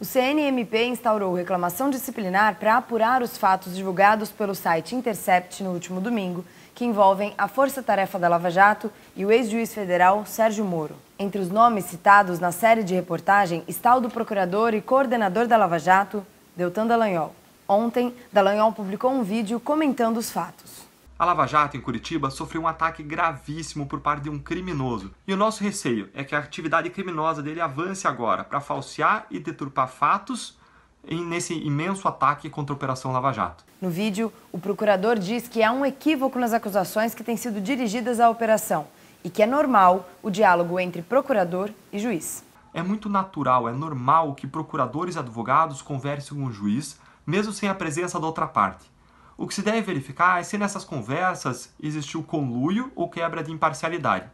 O CNMP instaurou reclamação disciplinar para apurar os fatos divulgados pelo site Intercept no último domingo, que envolvem a Força Tarefa da Lava Jato e o ex-juiz federal Sérgio Moro. Entre os nomes citados na série de reportagem está o do procurador e coordenador da Lava Jato, Deltan Dallagnol. Ontem, Dallagnol publicou um vídeo comentando os fatos. A Lava Jato, em Curitiba, sofreu um ataque gravíssimo por parte de um criminoso. E o nosso receio é que a atividade criminosa dele avance agora para falsear e deturpar fatos nesse imenso ataque contra a Operação Lava Jato. No vídeo, o procurador diz que há um equívoco nas acusações que têm sido dirigidas à operação e que é normal o diálogo entre procurador e juiz. É muito natural, é normal que procuradores e advogados conversem com o juiz, mesmo sem a presença da outra parte. O que se deve verificar é se nessas conversas existiu conluio ou quebra de imparcialidade.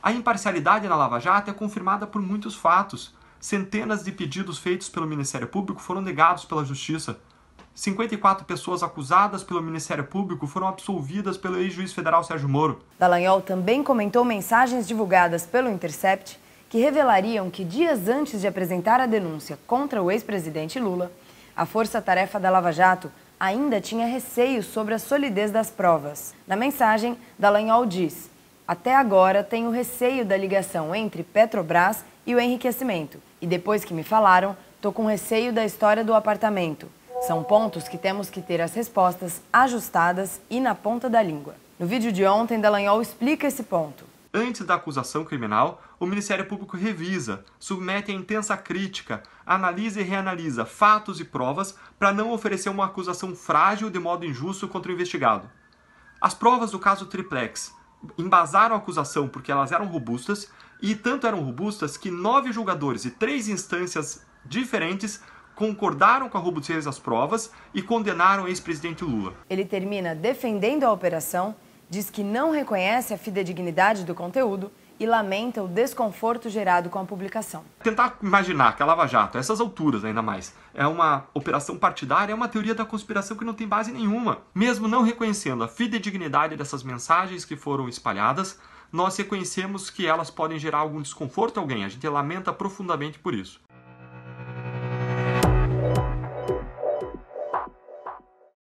A imparcialidade na Lava Jato é confirmada por muitos fatos. Centenas de pedidos feitos pelo Ministério Público foram negados pela Justiça. 54 pessoas acusadas pelo Ministério Público foram absolvidas pelo ex-juiz federal Sérgio Moro. Dallagnol também comentou mensagens divulgadas pelo Intercept que revelariam que dias antes de apresentar a denúncia contra o ex-presidente Lula, a força-tarefa da Lava Jato ainda tinha receio sobre a solidez das provas. Na mensagem, Dallagnol diz: Até agora tenho receio da ligação entre Petrobras e o enriquecimento. E depois que me falaram, tô com receio da história do apartamento. São pontos que temos que ter as respostas ajustadas e na ponta da língua. No vídeo de ontem, Dallagnol explica esse ponto. Antes da acusação criminal, o Ministério Público revisa, submete a intensa crítica, analisa e reanalisa fatos e provas para não oferecer uma acusação frágil de modo injusto contra o investigado. As provas do caso Triplex embasaram a acusação porque elas eram robustas, e tanto eram robustas que nove julgadores e três instâncias diferentes concordaram com a robustez das provas e condenaram o ex-presidente Lula. Ele termina defendendo a operação diz que não reconhece a fidedignidade do conteúdo e lamenta o desconforto gerado com a publicação. Tentar imaginar que a Lava Jato, a essas alturas ainda mais, é uma operação partidária é uma teoria da conspiração que não tem base nenhuma. Mesmo não reconhecendo a fidedignidade dessas mensagens que foram espalhadas, nós reconhecemos que elas podem gerar algum desconforto a alguém. A gente lamenta profundamente por isso.